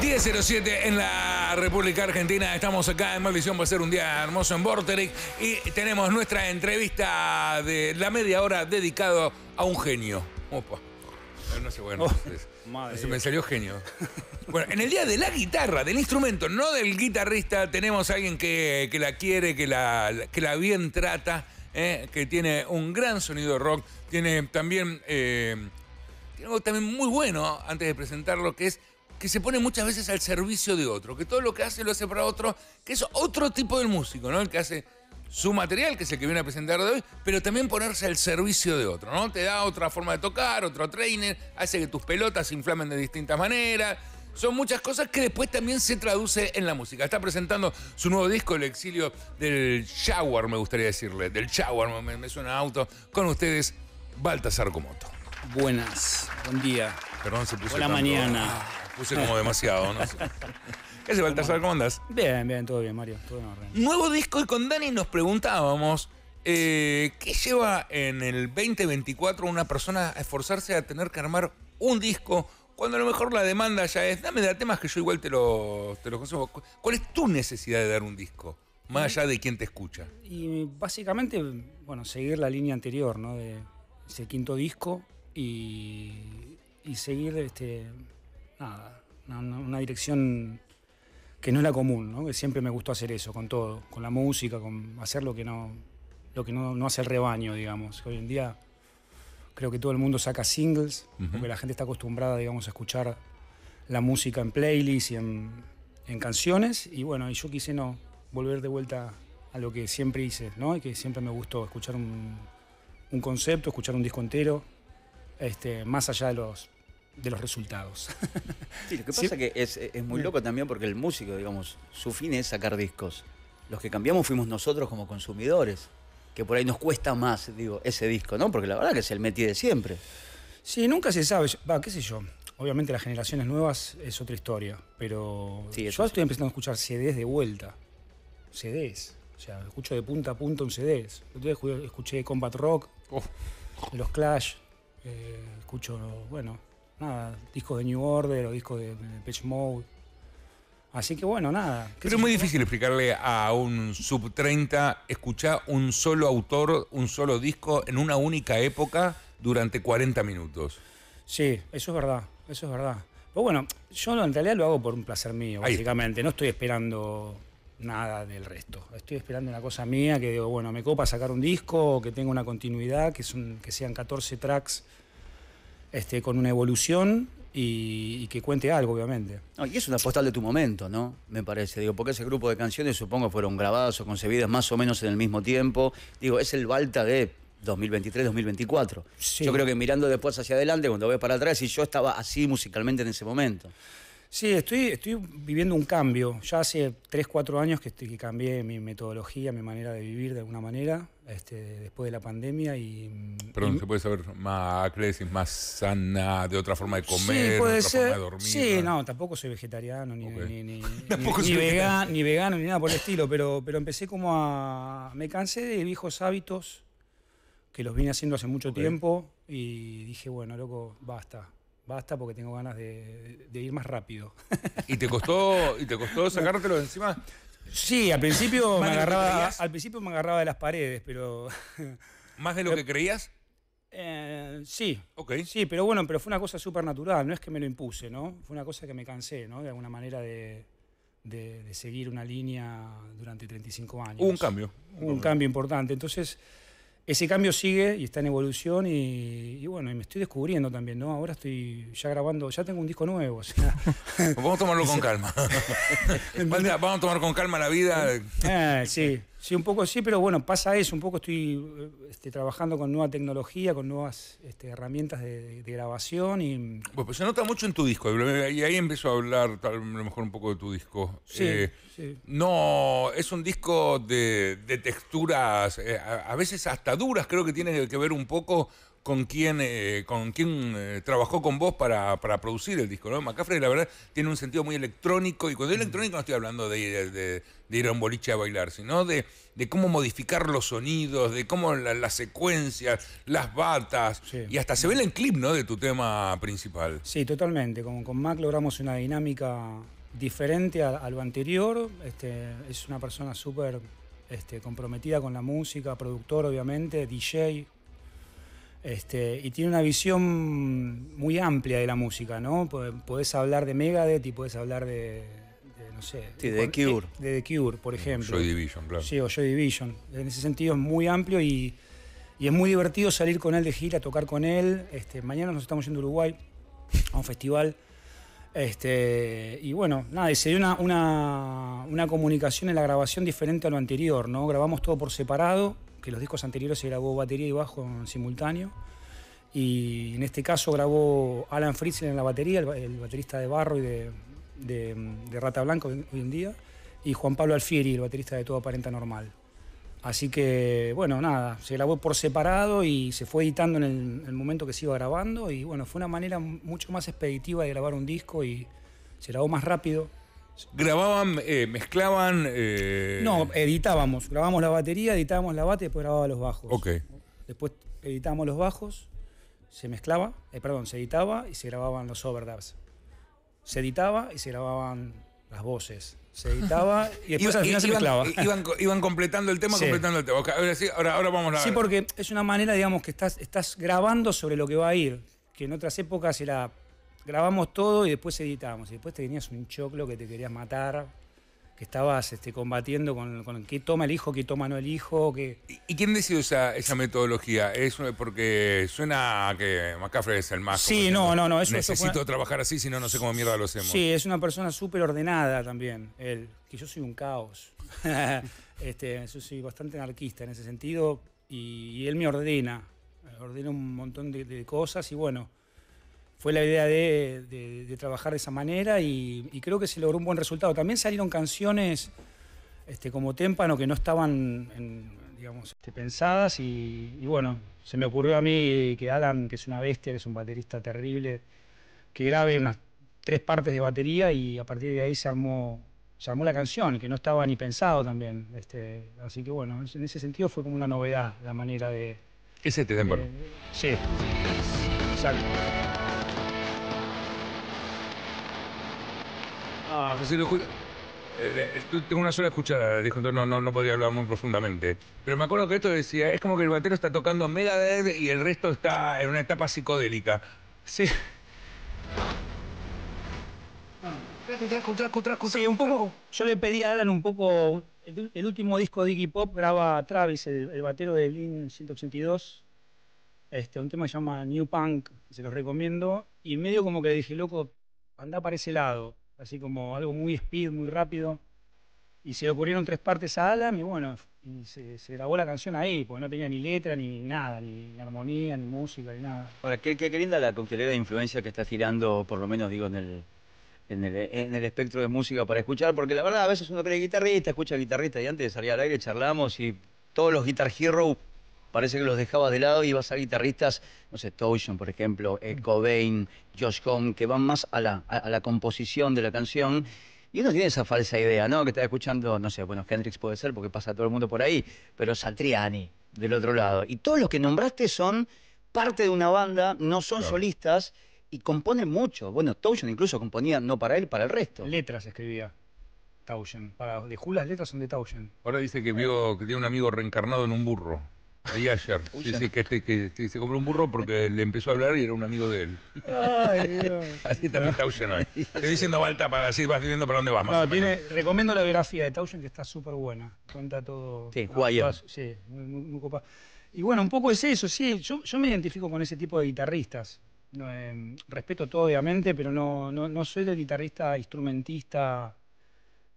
10.07 en la República Argentina. Estamos acá en Maldición. Va a ser un día hermoso en Vorterix. Y tenemos nuestra entrevista de la media hora dedicado a un genio. Opa. No sé, bueno. Oh, se me salió genio. Bueno, en el día de la guitarra, del instrumento, no del guitarrista, tenemos a alguien que, la quiere, que la, la bien trata, eh, que tiene un gran sonido rock. Tiene también, eh, tiene algo también muy bueno, antes de presentarlo, que es que se pone muchas veces al servicio de otro, que todo lo que hace lo hace para otro, que es otro tipo de músico, ¿no? El que hace su material, que es el que viene a presentar de hoy, pero también ponerse al servicio de otro, ¿no? Te da otra forma de tocar, otro trainer, hace que tus pelotas se inflamen de distintas maneras. Son muchas cosas que después también se traduce en la música. Está presentando su nuevo disco, El exilio del shower, me gustaría decirle. Del shower, me, suena auto. Con ustedes, Baltasar Comoto. Buenas, buen día. Perdón, se puso. Buena mañana puse como demasiado, no ¿Qué hace, Baltasar? ¿Cómo andás? Bien, bien, todo bien, Mario. Nuevo disco y con Dani nos preguntábamos. Eh, ¿Qué lleva en el 2024 una persona a esforzarse a tener que armar un disco cuando a lo mejor la demanda ya es, dame de temas que yo igual te los te lo consumo? ¿Cuál es tu necesidad de dar un disco? Más allá de quién te escucha. Y básicamente, bueno, seguir la línea anterior, ¿no? De ese quinto disco y, y seguir este, nada, una, dirección que no es la común, ¿no? que siempre me gustó hacer eso, con todo, con la música, con hacer lo que no, lo que no, hace el rebaño, digamos. Hoy en día creo que todo el mundo saca singles, porque la gente está acostumbrada, digamos, a escuchar la música en playlists y en, canciones, y bueno, y yo quise no, volver de vuelta a lo que siempre hice, ¿no? Y que siempre me gustó, escuchar un, concepto, escuchar un disco entero, este, más allá de los de los resultados. sí, lo que pasa es que es, muy loco también porque el músico, digamos, su fin es sacar discos. Los que cambiamos fuimos nosotros como consumidores, que por ahí nos cuesta más, digo, ese disco, ¿no? Porque la verdad que es el metí de siempre. Sí, nunca se sabe. Va, qué sé yo. Obviamente las generaciones nuevas es otra historia, pero yo estoy empezando a escuchar CDs de vuelta. CDs. O sea, escucho de punta a punta un CDs. Entonces escuché Combat Rock, oh. los Clash, eh, escucho, bueno, nada, discos de New Order o discos de, de Mode. Así que bueno, nada. Pero es muy difícil explicarle a un sub 30, escuchar un solo autor, un solo disco en una única época durante 40 minutos. Sí, eso es verdad, eso es verdad. Pero bueno, yo en realidad lo hago por un placer mío, básicamente. No estoy esperando nada del resto. Estoy esperando una cosa mía que digo, bueno, me copa sacar un disco, que tenga una continuidad, que, son, que sean 14 tracks este, con una evolución y, que cuente algo, obviamente. y es una postal de tu momento, ¿no? Me parece. Digo, porque ese grupo de canciones supongo fueron grabadas o concebidas más o menos en el mismo tiempo. Digo, es el Balta de 2023-2024. Yo creo que mirando después hacia adelante, cuando ves para atrás, y yo estaba así musicalmente en ese momento. Sí, estoy, estoy viviendo un cambio. Ya hace 3, 4 años que, estoy, que cambié mi metodología, mi manera de vivir de alguna manera. Este, después de la pandemia y... Perdón, ¿se puede saber más creces, más sana, de otra forma de comer, de otra forma de dormir? Sí, no, tampoco soy vegetariano, ni, vegano, ni nada por el estilo, pero, pero empecé como a... Me cansé de viejos hábitos que los vine haciendo hace mucho tiempo y dije, bueno, loco, basta. Basta porque tengo ganas de, ir más rápido. ¿Y te costó, y te costó sacártelo encima? Sí, al principio, me agarraba, al principio me de las paredes, pero... ¿Más de lo que creías? Eh, sí. Ok. Sí, pero bueno, pero fue una cosa súper natural, no es que me lo impuse, ¿no? Fue una cosa que me cansé, ¿no? De alguna manera de, de seguir una línea durante 35 años. Hubo un cambio. Hubo un cambio importante. Entonces, ese cambio sigue y está en evolución y, bueno, y me estoy descubriendo también, ¿no? Ahora estoy ya grabando, ya tengo un disco nuevo. O sea. vamos a tomarlo con calma. vamos a tomar con calma la vida. Eh, sí. Sí, un poco sí, pero bueno, pasa eso, un poco estoy eh, este, trabajando con nueva tecnología, con nuevas este, herramientas de, grabación y... pues se nota mucho en tu disco, y ahí empiezo a hablar tal, a lo mejor un poco de tu disco. Sí, eh, No, es un disco de, de texturas, eh, a, veces hasta duras, creo que tiene que ver un poco con quién, eh, con eh, trabajó con vos para, producir el disco, ¿no? Macafre, la verdad, tiene un sentido muy electrónico, y cuando digo electrónico no estoy hablando de, ir a un boliche a bailar, sino de, cómo modificar los sonidos, de cómo las secuencias, las batas, y hasta se ve el clip, ¿no?, de tu tema principal. Sí, totalmente. con Mac logramos una dinámica diferente a, lo anterior. Este, es una persona súper este, comprometida con la música, productor, obviamente, DJ, este, y tiene una visión muy amplia de la música, ¿no? Podés hablar de Megadeth y podés hablar de, no sé. Sí, de, Cure. Eh, de, Cure, por ejemplo. Joy Division, claro. Sí, o Joy Division. En ese sentido es muy amplio y, es muy divertido salir con él de gira, tocar con él. Este, mañana nos estamos yendo a Uruguay a un festival. Este, y bueno, nada, sería una, una, una comunicación en la grabación diferente a lo anterior, ¿no? Grabamos todo por separado, que los discos anteriores se grabó batería y bajo en simultáneo. Y en este caso grabó Alan Fritz en la batería, el, baterista de Barro y de, Rata Blanca hoy, en día, y Juan Pablo Alfieri, el baterista de Todo Aparenta Normal. Así que, bueno, nada, se grabó por separado y se fue editando en el, en el, momento que se iba grabando y bueno, fue una manera mucho más expeditiva de grabar un disco y se grabó más rápido. ¿Grababan, eh, mezclaban? Eh, no, editábamos. Grabamos la batería, editábamos la bate y después grababa los bajos. Ok. Después editábamos los bajos, se mezclaba, eh, perdón, se editaba y se grababan los overdubs. Se editaba y se grababan las voces. Se editaba y después al final se mezclaba. Iban, completando el tema, completando el tema. Ahora, sí, ahora, ahora, vamos a Sí, porque es una manera, digamos, que estás, estás grabando sobre lo que va a ir. Que en otras épocas era grabamos todo y después editamos. Y después te tenías un choclo que te querías matar, que estabas este, combatiendo con, qué toma el hijo, qué toma no el hijo. ¿Y, quién decidió esa, esa metodología? ¿Es porque suena que Macafre es el más. Sí, no, no, no. Eso, Necesito trabajar así, si no, no sé cómo mierda lo hacemos. Sí, es una persona súper ordenada también, él, que yo soy un caos. este, yo soy bastante anarquista en ese sentido y, él me ordena ordena un montón de, cosas y bueno, fue la idea de, trabajar de esa manera y, creo que se logró un buen resultado. También salieron canciones este, como Témpano que no estaban este, pensadas y, bueno, se me ocurrió a mí que Alan, que es una bestia, que es un baterista terrible, que grabe unas tres partes de batería y a partir de ahí se armó, la canción, que no estaba ni pensado también. Este, así que bueno, en ese sentido fue como una novedad la manera de... Ese este eh, sí, exacto. Ah, lo eh, eh, tengo una sola escuchada, dijo, no, no, no podía hablar muy profundamente. Pero me acuerdo que esto decía, es como que el batero está tocando Megadeth y el resto está en una etapa psicodélica. Sí. un poco. Yo le pedí a Alan un poco. El, último disco de Iggy Pop graba Travis, el, batero de Blink 182. Este, un tema que se llama New Punk, se los recomiendo. Y medio como que le dije, loco, anda para ese lado así como algo muy speed, muy rápido. Y se le ocurrieron tres partes a Alan y bueno, se, grabó la canción ahí, porque no tenía ni letra, ni nada, ni armonía, ni música, ni nada. Ahora, qué, qué linda la coctelera de influencia que está tirando, por lo menos digo, en el, en el, espectro de música para escuchar, porque la verdad a veces uno cree guitarrista, escucha guitarrista y antes de salir al aire charlamos y todos los Guitar heroes parece que los dejabas de lado y vas a guitarristas, no sé, Touchon, por ejemplo, eh, mm. Cobain, Josh Home, que van más a la, composición de la canción. Y uno tiene esa falsa idea, ¿no? Que está escuchando, no sé, bueno, Hendrix puede ser porque pasa todo el mundo por ahí, pero Satriani del otro lado. Y todos los que nombraste son parte de una banda, no son solistas y componen mucho. Bueno, Touchon incluso componía no para él, para el resto. Letras escribía. Tauschen. Para, de Julas, las letras son de Tauschen. Ahora dice que, vio, que tiene un amigo reencarnado en un burro. Ahí ayer. Dice este, que, que, se compró un burro porque le empezó a hablar y era un amigo de él. Ay, Dios. Así también Tauschen hoy. Te diciendo Balta para así vas viviendo para dónde vas. No, recomiendo la biografía de Tauschen que está súper buena. Cuenta todo. Sí, guay. Sí, muy, muy, copa. Y bueno, un poco es eso, sí. Yo, yo me identifico con ese tipo de guitarristas. Em, respeto todo, obviamente, pero no, no, no soy de guitarrista instrumentista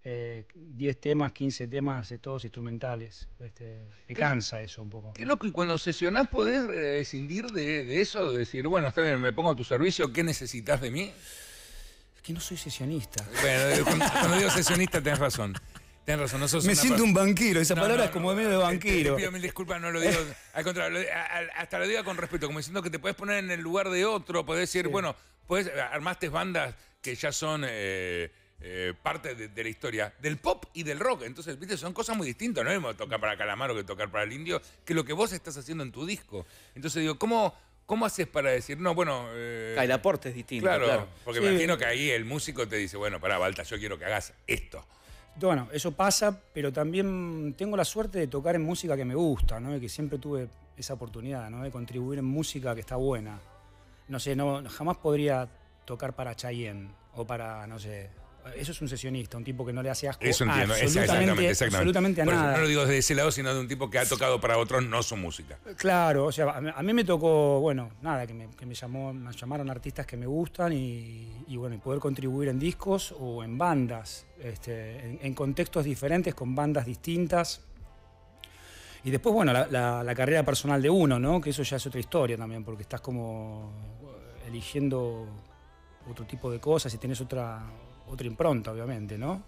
10 eh, temas, 15 temas, todos instrumentales. Este, me cansa eso un poco. Qué loco, y cuando sesionás podés rescindir eh, de, eso, decir, bueno, está bien, me pongo a tu servicio, ¿qué necesitas de mí? Es que no soy sesionista. Bueno, eh, cuando, digo sesionista tenés razón. Me siento un banquero, esa palabra es como medio de banquero. pido mil disculpas, no lo digo. al contrario, hasta lo digo con respeto, como diciendo que te puedes poner en el lugar de otro, puedes decir, bueno, pues armaste bandas que ya son. Eh, parte de, la historia del pop y del rock. Entonces, viste, son cosas muy distintas. No es mismo tocar para Calamaro que tocar para el indio, que lo que vos estás haciendo en tu disco. Entonces digo, ¿cómo, cómo haces para decir, no, bueno... Eh, el aporte es distinto. Claro, porque me imagino que ahí el músico te dice, bueno, pará, Balta, yo quiero que hagas esto. Bueno, eso pasa, pero también tengo la suerte de tocar en música que me gusta, ¿no? Y que siempre tuve esa oportunidad, ¿no? De contribuir en música que está buena. No sé, no, jamás podría tocar para Chayen o para, no sé, eso es un sesionista, un tipo que no le hace asco Eso absolutamente, exactamente, absolutamente nada. no lo digo desde ese lado, sino de un tipo que ha tocado para otros no su música. Claro, o sea, a mí me tocó, bueno, nada, que me, llamó, me llamaron artistas que me gustan y, bueno, poder contribuir en discos o en bandas, este, en, contextos diferentes, con bandas distintas. Y después, bueno, la, carrera personal de uno, ¿no? Que eso ya es otra historia también, porque estás como eh, eligiendo otro tipo de cosas y tienes otra, otra impronta, obviamente, ¿no?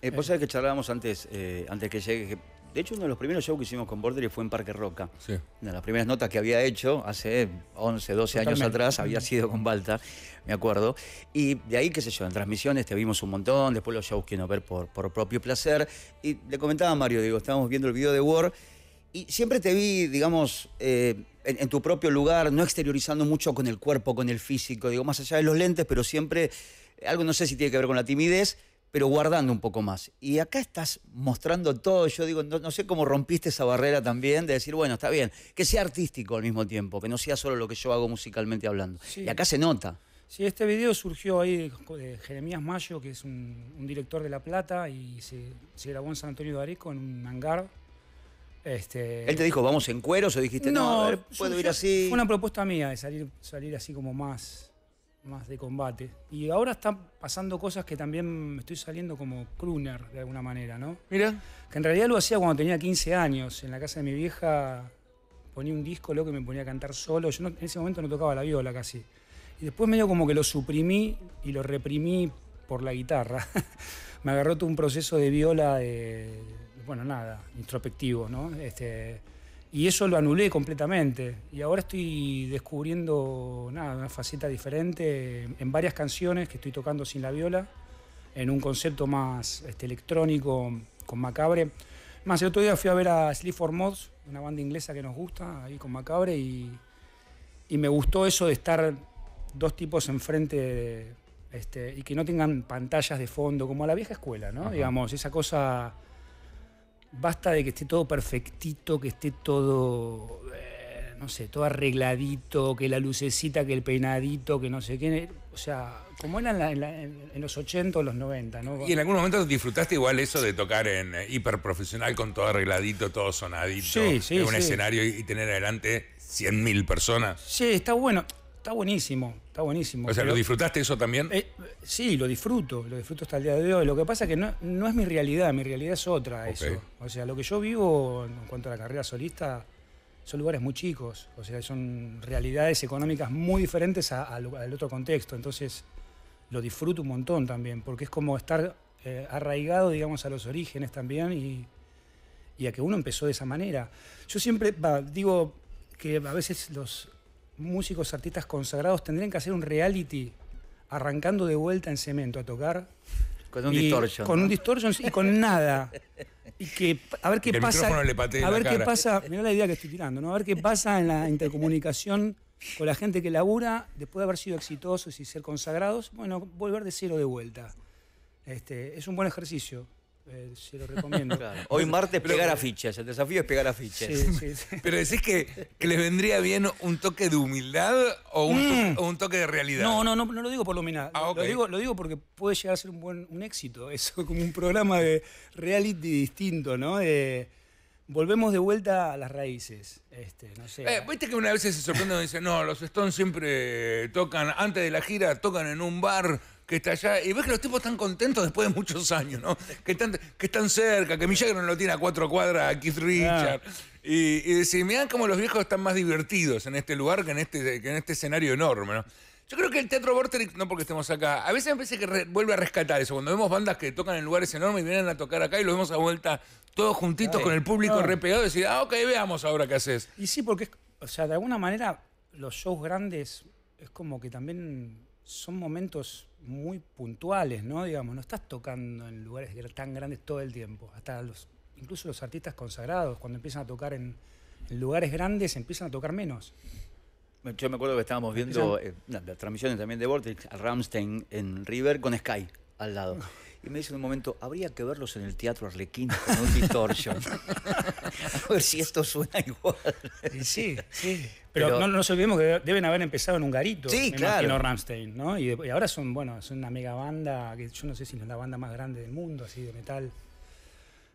Eh, vos eh. sabés que charlábamos antes, eh, antes que llegue, de hecho uno de los primeros shows que hicimos con Border fue en Parque Roca. Sí. Una de las primeras notas que había hecho hace 11, 12 años atrás había sido con Balta, me acuerdo. Y de ahí, qué sé yo, en transmisiones te vimos un montón, después los shows que no ver por, propio placer. Y le comentaba a Mario, digo, estábamos viendo el video de War y siempre te vi, digamos, eh, en, tu propio lugar, no exteriorizando mucho con el cuerpo, con el físico, digo, más allá de los lentes, pero siempre algo no sé si tiene que ver con la timidez, pero guardando un poco más. Y acá estás mostrando todo, yo digo, no, sé cómo rompiste esa barrera también de decir, bueno, está bien, que sea artístico al mismo tiempo, que no sea solo lo que yo hago musicalmente hablando. Y acá se nota. Sí, este video surgió ahí de Jeremías Mayo, que es un, director de La Plata, y se, grabó en San Antonio de Areco, en un hangar. Este... ¿Él te dijo, vamos en cuero o dijiste, no, puedo ir así? Fue una propuesta mía de salir, salir así como más más de combate. Y ahora están pasando cosas que también me estoy saliendo como crooner de alguna manera, ¿no? Mira. Que en realidad lo hacía cuando tenía 15 años. En la casa de mi vieja ponía un disco, lo que me ponía a cantar solo. Yo en ese momento no tocaba la viola casi. Y después medio como que lo suprimí y lo reprimí por la guitarra. me agarró todo un proceso de viola, de, bueno, nada, introspectivo, ¿no? Este, y eso lo anulé completamente. Y ahora estoy descubriendo nada, una faceta diferente en varias canciones que estoy tocando sin la viola, en un concepto más este, electrónico, con Macabre. Más, el otro día fui a ver a Sleep for Mods, una banda inglesa que nos gusta, ahí con Macabre, y, y me gustó eso de estar dos tipos enfrente este, y que no tengan pantallas de fondo, como a la vieja escuela, ¿no? Digamos, esa cosa basta de que esté todo perfectito, que esté todo, eh, no sé, todo arregladito, que la lucecita, que el peinadito, que no sé qué. O sea, como eran en, los 80 o los 90, ¿no? ¿Y en algún momento disfrutaste igual eso de tocar en eh, hiper profesional con todo arregladito, todo sonadito, en un escenario y, y tener adelante 100.000 personas? Sí, está bueno, está buenísimo está buenísimo. O sea, ¿lo disfrutaste eso también? Eh, sí, lo disfruto, lo disfruto hasta el día de hoy. Lo que pasa es que no, es mi realidad, mi realidad es otra eso. O sea, lo que yo vivo en cuanto a la carrera solista son lugares muy chicos, o sea, son realidades económicas muy diferentes al otro contexto. Entonces, lo disfruto un montón también, porque es como estar eh, arraigado, digamos, a los orígenes también y, a que uno empezó de esa manera. Yo siempre digo que a veces los, músicos, artistas consagrados tendrían que hacer un reality arrancando de vuelta en cemento a tocar. Con un y, distortion. Con un distortion y con nada. Y que, a ver qué pasa. a ver qué pasa. la idea que estoy tirando, ¿no? A ver qué pasa en la intercomunicación con la gente que labura después de haber sido exitosos y ser consagrados. Bueno, volver de cero de vuelta. Este, es un buen ejercicio. Eh, se lo recomiendo. Claro. Hoy martes pegar afiches, el desafío es pegar afiches. Sí, Pero decís que, les vendría bien un toque de humildad o un, mm. toque de realidad. No, no, no, lo digo por lo ah, lo, digo, porque puede llegar a ser un buen un éxito. eso como un programa de reality distinto, ¿no? Eh, volvemos de vuelta a las raíces. Este, eh, viste que una vez se sorprende y dicen, no, los Stones siempre tocan, antes de la gira, tocan en un bar que está allá, y ves que los tipos están contentos después de muchos años, ¿no? Que están, que están cerca, que Milagro no lo tiene a cuatro cuadras a Keith Richard. Y, y decir, mirá cómo los viejos están más divertidos en este lugar que en este, en este escenario enorme, ¿no? Yo creo que el Teatro Vorterix, no porque estemos acá, a veces me parece que vuelve a rescatar eso. Cuando vemos bandas que tocan en lugares enormes y vienen a tocar acá y lo vemos a vuelta todos juntitos con el público no. repegado y decir, ah, ok, veamos ahora qué haces. Y sí, porque, o sea, de alguna manera los shows grandes es como que también son momentos muy puntuales, ¿no? Digamos, no estás tocando en lugares tan grandes todo el tiempo. Hasta los, incluso los artistas consagrados, cuando empiezan a tocar en, lugares grandes, empiezan a tocar menos. Yo me acuerdo que estábamos viendo eh, las transmisiones también de Vortex, a Ramstein en River con Sky al lado y me dice en un momento, habría que verlos en el Teatro Arlequín con un distortion. a ver si esto suena igual. sí, sí. Pero, no, nos olvidemos que deben haber empezado en un garito. Sí, ¿no? Y, ahora son, bueno, es una mega banda, que yo no sé si es la banda más grande del mundo, así de metal.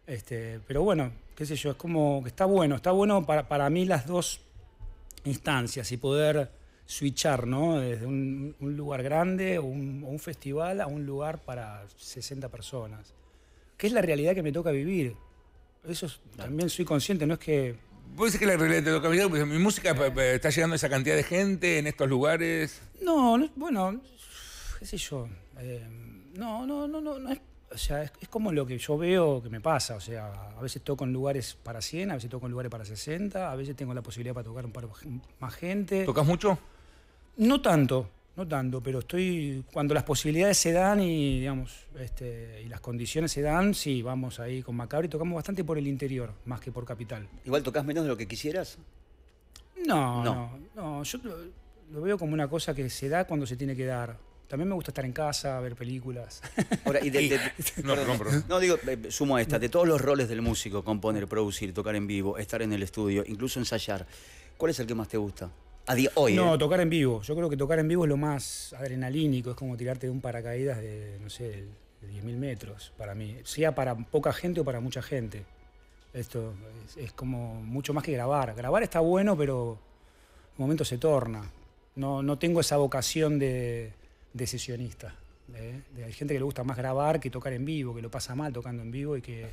Este, pero bueno, qué sé yo, es como que está bueno, está bueno para, para mí las dos instancias y poder switchar, ¿no? Desde un, lugar grande o un, festival a un lugar para 60 personas. Que es la realidad que me toca vivir. Eso también soy consciente, no es que. ¿Vos decís que la realidad te toca vivir? mi música está llegando a esa cantidad de gente en estos lugares. No, bueno, qué sé yo. no, no, no, no, no es, o sea, es, como lo que yo veo que me pasa. O sea, a veces toco en lugares para 100, a veces toco en lugares para 60, a veces tengo la posibilidad para tocar un par más gente. ¿Tocas mucho? No tanto, no tanto, pero estoy. Cuando las posibilidades se dan y, digamos, este, y las condiciones se dan, sí, vamos ahí con Macabre y tocamos bastante por el interior, más que por capital. ¿Igual tocas menos de lo que quisieras? No, no, no. yo lo, veo como una cosa que se da cuando se tiene que dar. También me gusta estar en casa, ver películas. de, no, no, digo, eh, sumo a esta, de todos los roles del músico, componer, producir, tocar en vivo, estar en el estudio, incluso ensayar, ¿cuál es el que más te gusta? No, tocar en vivo. Yo creo que tocar en vivo es lo más adrenalínico, es como tirarte de un paracaídas de, no sé, de 10.000 metros para mí, sea para poca gente o para mucha gente. Esto es, como mucho más que grabar. Grabar está bueno, pero un momento se torna. No, no tengo esa vocación de, sesionista. ¿eh? hay gente que le gusta más grabar que tocar en vivo, que lo pasa mal tocando en vivo y que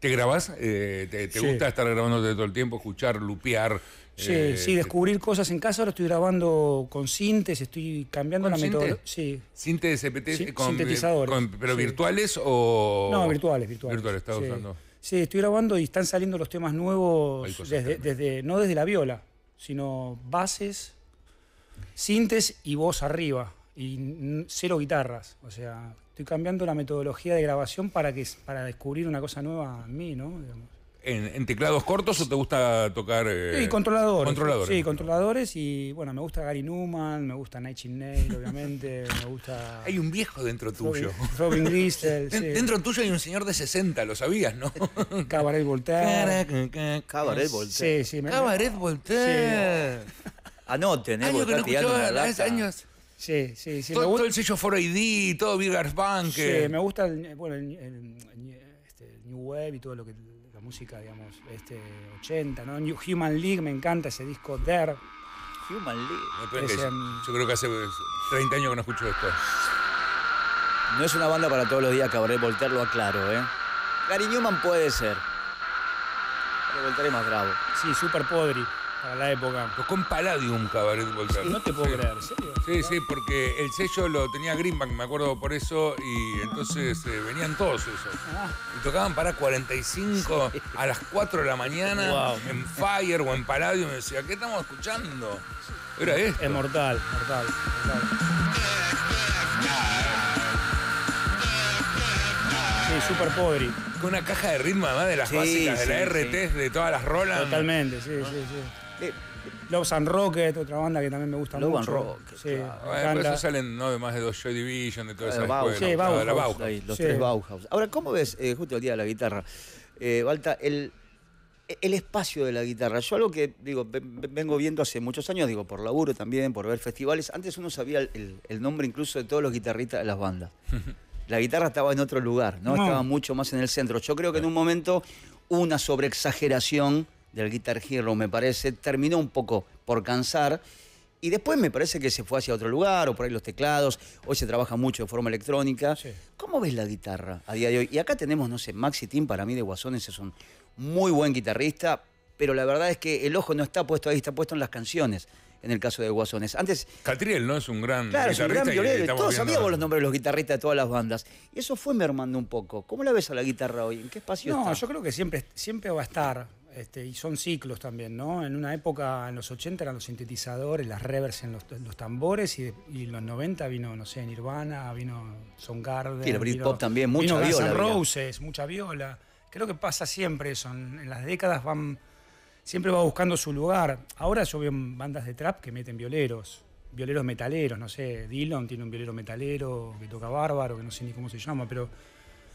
eh, ¿Te grabás? ¿Te, gusta estar grabando todo el tiempo, escuchar, lupear? Sí, eh, sí, descubrir cosas en casa. Ahora estoy grabando con sintes, estoy cambiando la metodología. Sí. ¿Sintes sintetizadores? ¿Pero virtuales o...? No, virtuales, virtuales. Virtuales, usando. Sí, estoy grabando y están saliendo los temas nuevos, desde, desde, no desde la viola, sino bases, sintes y voz arriba y cero guitarras. O sea, estoy cambiando la metodología de grabación para, que, para descubrir una cosa nueva a mí, ¿no? ¿En, teclados cortos o te gusta tocar...? Eh, sí, controladores. Controladores. Sí, controladores y, bueno, me gusta Gary Newman, me gusta Nightingale, obviamente, me gusta... Hay un viejo dentro tuyo. Robin, Dentro tuyo hay un señor de 60, lo sabías, ¿no? Cabaret Voltaire. Cabaret Voltaire. Sí, sí. Me... Cabaret Voltaire. Anoten, ¿eh? años... Sí, sí, sí. Todo, gusta... el sello 4ID, todo Virgars Bank. Sí, me gusta este, el, New Wave y todo lo que la música, digamos, este 80, ¿no? New Human League, me encanta ese disco There. Human League. yo creo que mm. hace 30 años que no escucho esto. No es una banda para todos los días, cabré Voltaire, a claro, ¿eh? Gary Newman puede ser. Pero Voltaire más bravo. Sí, super podri. Para la época. Tocó en Palladium Cabaret Voltaire. No te puedo creer, serio? Sí, sí, porque el sello lo tenía Greenback, me acuerdo por eso, y entonces eh, venían todos esos. Ah. Y tocaban para 45 a las 4 de la mañana en Fire o en Palladium. me decía, ¿qué estamos escuchando? Era esto. Es mortal, mortal, mortal. Sí, súper pobre. Con una caja de ritmo además de las básicas, de la RT, de todas las rolas. Totalmente, sí, sí, sí. Eh, los San and Rocket, otra banda que también me gusta mucho. Los and Rocket. Eh, eso salen ¿no? más de dos Joy Division, de toda eh, esa sí, Bauhaus, Bauhaus. los tres Bauhaus. Ahora, ¿cómo ves, justo el día de la guitarra, eh, el, el espacio de la guitarra? Yo algo que digo vengo viendo hace muchos años, digo, por laburo también, por ver festivales. Antes uno sabía el, nombre incluso de todos los guitarristas de las bandas. la guitarra estaba en otro lugar, ¿no? Estaba mucho más en el centro. Yo creo que en un momento una sobreexageración del Guitar Hero, me parece, terminó un poco por cansar. Y después me parece que se fue hacia otro lugar, o por ahí los teclados, hoy se trabaja mucho de forma electrónica. ¿Cómo ves la guitarra a día de hoy? Y acá tenemos, no sé, Maxi Tim, para mí de Guasones es un muy buen guitarrista, pero la verdad es que el ojo no está puesto ahí, está puesto en las canciones, en el caso de Guasones. Antes. Catriel, ¿no? Es un gran. Claro, todos sabíamos los nombres de los guitarristas de todas las bandas. Y eso fue mermando un poco. ¿Cómo la ves a la guitarra hoy? ¿En qué espacio está? No, yo creo que siempre, siempre va a estar este, y son ciclos también, ¿no? En una época, en los 80 eran los sintetizadores, las revers en los, tambores, y, en los 90 vino, no sé, Nirvana, vino Soundgarden. Y el Britpop también, mucha viola. Roses, mucha viola. Creo que pasa siempre eso, en, las décadas van, siempre va buscando su lugar. Ahora yo veo bandas de trap que meten violeros, violeros metaleros, no sé, Dylan tiene un violero metalero que toca bárbaro, que no sé ni cómo se llama, pero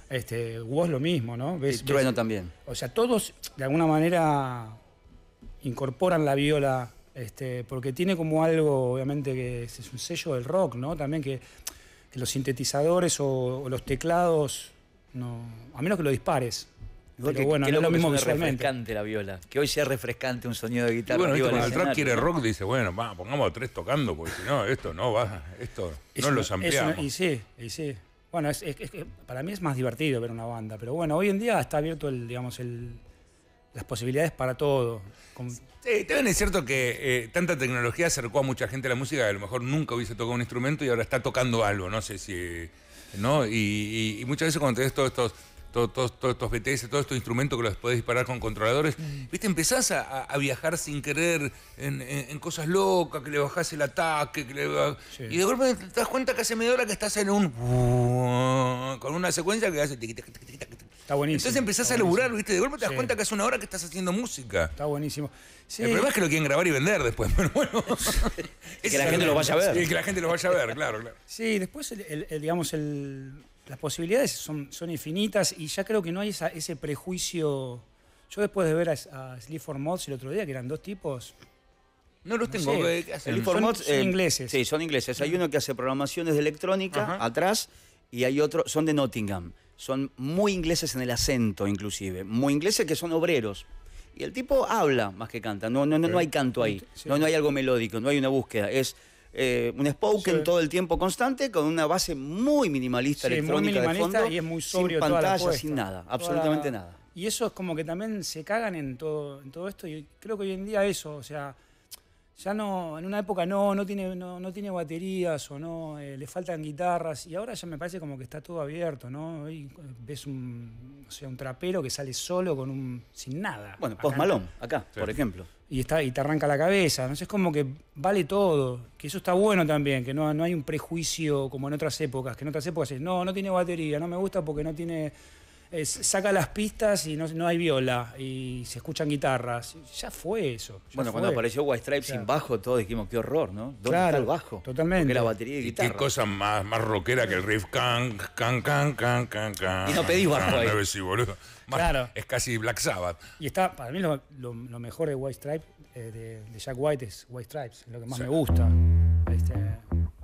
este, vos lo mismo, ¿no? Trueno también. O sea, todos de alguna manera incorporan la viola, este, porque tiene como algo, obviamente, que es, un sello del rock, ¿no? También que, los sintetizadores o, los teclados, no, a menos que lo dispares. que, bueno, no es lo mismo que refrescante la viola, que hoy sea refrescante un sonido de guitarra. Y bueno, cuando el trap quiere rock dice, bueno, pongamos a tres tocando, porque si no, esto no va, esto no lo ampliamos. y sí, y sí. Bueno, es, para mí es más divertido ver una banda, pero bueno, hoy en día está abierto el, digamos, el, las posibilidades para todo. Sí, también es cierto que eh, tanta tecnología acercó a mucha gente a la música que a lo mejor nunca hubiese tocado un instrumento y ahora está tocando algo, no sé si... ¿no? Y, muchas veces cuando ves todos estos todos estos BTS, todos estos instrumentos que los podés disparar con controladores. ¿Viste? Empezás a, viajar sin querer en, cosas locas, que le bajás el ataque, que le Y de golpe te das cuenta que hace media hora que estás en un. con una secuencia que hace. Está buenísimo. Entonces empezás a laburar, ¿viste? De golpe te das cuenta que hace una hora que estás haciendo música. Está buenísimo. El problema es que lo quieren grabar y vender después, pero bueno. que la gente lo vaya a ver. que la gente lo vaya a ver, claro, claro. Sí, después, el digamos, el las posibilidades son, son infinitas y ya creo que no hay ese prejuicio. Yo después de ver a, a Sleep el otro día, que eran dos tipos. No los tengo. Eh, eh, ingleses. Sí, son ingleses. Hay uno que hace programaciones de electrónica atrás y hay otro, son de Nottingham. Son muy ingleses en el acento, inclusive. Muy ingleses que son obreros. Y el tipo habla más que canta. No, no, no, hay canto ahí. No, no hay algo melódico, no hay una búsqueda. Es eh, un spoken todo el tiempo constante, con una base muy minimalista electrónica muy minimalista y es muy sobrio sin pantalla, sin nada, absolutamente nada. Y eso es como que también se cagan en todo, en todo esto, y creo que hoy en día eso, o sea, ya no, en una época no, no tiene, no, tiene baterías o no, eh, le faltan guitarras, y ahora ya me parece como que está todo abierto, ¿no? Hoy eh, ves un, o sea, un trapero que sale solo con un, sin nada. Bueno, Post Malón, acá, por ejemplo y, está, y te arranca la cabeza. Entonces es como que vale todo, que eso está bueno también, que no, no hay un prejuicio como en otras épocas, que en otras épocas es, no, no tiene batería, no me gusta porque no tiene... Eh, saca las pistas y no, no, hay viola y se escuchan guitarras. Ya fue eso. bueno, cuando apareció White Stripe sin bajo, todos dijimos qué horror, ¿no? ¿Dónde está el bajo? Totalmente. la batería y guitarra. Qué cosa más, más rockera que el riff can, can, can, can, can, can. Y no pedís bajo ahí. boludo. Es casi Black Sabbath. Y está, para mí, lo, mejor de White Stripes, eh, de, Jack White es White Stripes, lo que más me gusta. Este,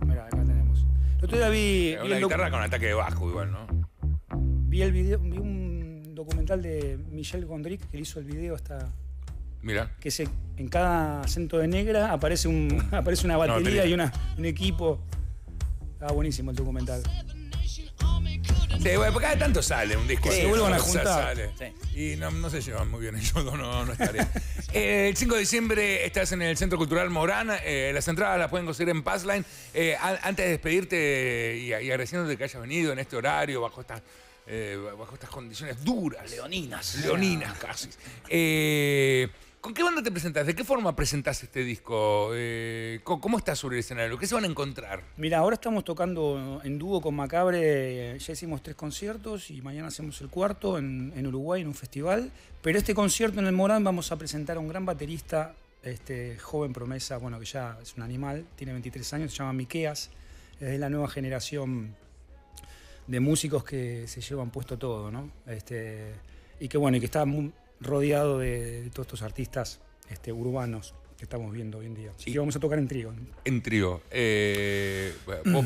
mira, acá tenemos. El otro día vi. Una guitarra con ataque de bajo, igual, ¿no? Vi el video, vi un documental de Michel Gondrick que hizo el video hasta. Mira. Que se, en cada acento de negra aparece, un, aparece una batería y un equipo. Estaba buenísimo el documental. Sí, porque cada tanto sale un disco. se a juntar. Sale. Y no, se llevan muy bien, yo no, no eh, el 5 de diciembre estás en el Centro Cultural Morán. Eh, las entradas las pueden conseguir en Passline. Eh, antes de despedirte y, agradeciéndote que hayas venido en este horario, bajo estas bajo estas condiciones duras. Leoninas. Leoninas casi. Eh, ¿Con qué banda te presentás? ¿De qué forma presentas este disco? Eh, ¿Cómo estás sobre el escenario? ¿Qué se van a encontrar? Mira, ahora estamos tocando en dúo con Macabre, ya hicimos tres conciertos y mañana hacemos el cuarto en, Uruguay, en un festival. Pero este concierto en el Morán vamos a presentar a un gran baterista, este joven promesa, bueno, que ya es un animal, tiene 23 años, se llama Miqueas, es la nueva generación de músicos que se llevan puesto todo, ¿no? Este, y que bueno, y que está muy, rodeado de, todos estos artistas este, urbanos que estamos viendo hoy en día. Y vamos a tocar en trío. En trío. Eh,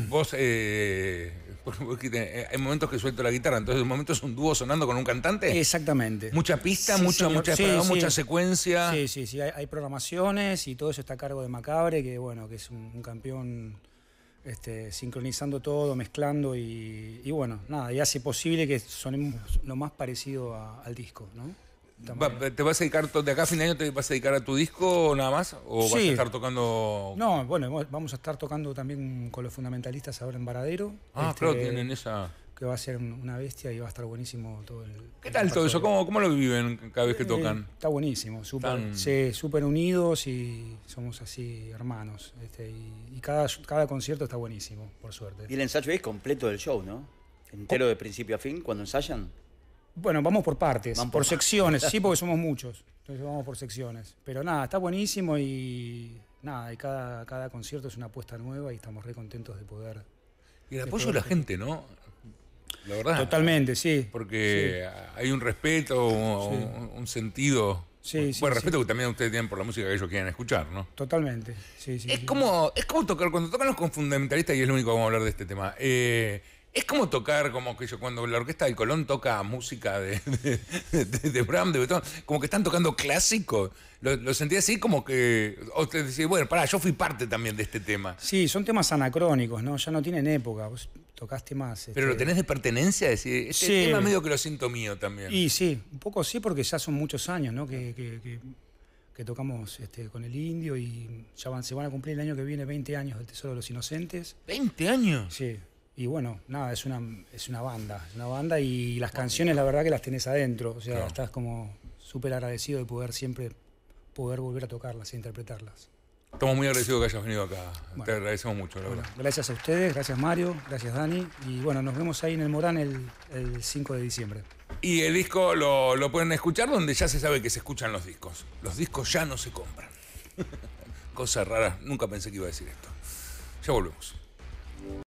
vos, eh, eh, hay momentos que suelto la guitarra, entonces en momento es un dúo sonando con un cantante. Exactamente. Mucha pista, mucha, secuencia. Sí, sí, sí. Hay, programaciones y todo eso está a cargo de Macabre, que bueno, que es un, campeón este, sincronizando todo, mezclando y, bueno, nada, y hace posible que sonemos lo más parecido al disco, ¿no? ¿Te vas a dedicar de acá a fin de año te vas a dedicar a tu disco nada más? ¿O vas a estar tocando.? No, bueno, vamos a estar tocando también con los fundamentalistas ahora en Varadero. Ah, este, claro, tienen esa. Que va a ser una bestia y va a estar buenísimo todo el. ¿Qué tal todo eso? ¿Cómo, lo viven cada vez que eh, tocan? está buenísimo, súper unidos y somos así hermanos. Este, y, cada, cada concierto está buenísimo, por suerte. Y el ensayo es completo del show, ¿no? Entero de principio a fin, cuando ensayan. Bueno, vamos por partes, por, secciones, sí, porque somos muchos. Entonces vamos por secciones. Pero nada, está buenísimo y nada, y cada, cada concierto es una apuesta nueva y estamos re contentos de poder. Y el apoyo de la gente, ¿no? La verdad. Totalmente, sí. Porque hay un respeto, un, sentido. Sí, sí, respeto que también ustedes tienen por la música que ellos quieren escuchar, ¿no? Totalmente. Sí, sí, es, Como, es como tocar, cuando tocan los fundamentalistas, y es lo único que vamos a hablar de este tema. Eh, es como tocar, como que yo, cuando la orquesta del Colón toca música de, de, Bram, de como que están tocando clásicos. Lo, sentí así como que. O te decís, bueno, pará, yo fui parte también de este tema. Sí, son temas anacrónicos, ¿no? Ya no tienen época. Vos tocaste más. Pero lo este, tenés de pertenencia, decir, este tema medio que lo siento mío también. Y sí, un poco sí, porque ya son muchos años, ¿no? Que, que, tocamos este, con el indio y ya van, se van a cumplir el año que viene 20 años del Tesoro de los Inocentes. ¿20 años? Sí. Y bueno, nada, es una, es una banda, es una banda y las canciones la verdad que las tenés adentro, o sea, estás como súper agradecido de poder siempre poder volver a tocarlas e interpretarlas. Estamos muy agradecidos que hayas venido acá. Te agradecemos mucho, la verdad. Gracias a ustedes, gracias Mario, gracias Dani. Y bueno, nos vemos ahí en el Morán el, 5 de diciembre. Y el disco lo, lo, pueden escuchar donde ya se sabe que se escuchan los discos. Los discos ya no se compran. Cosa rara, nunca pensé que iba a decir esto. Ya volvemos.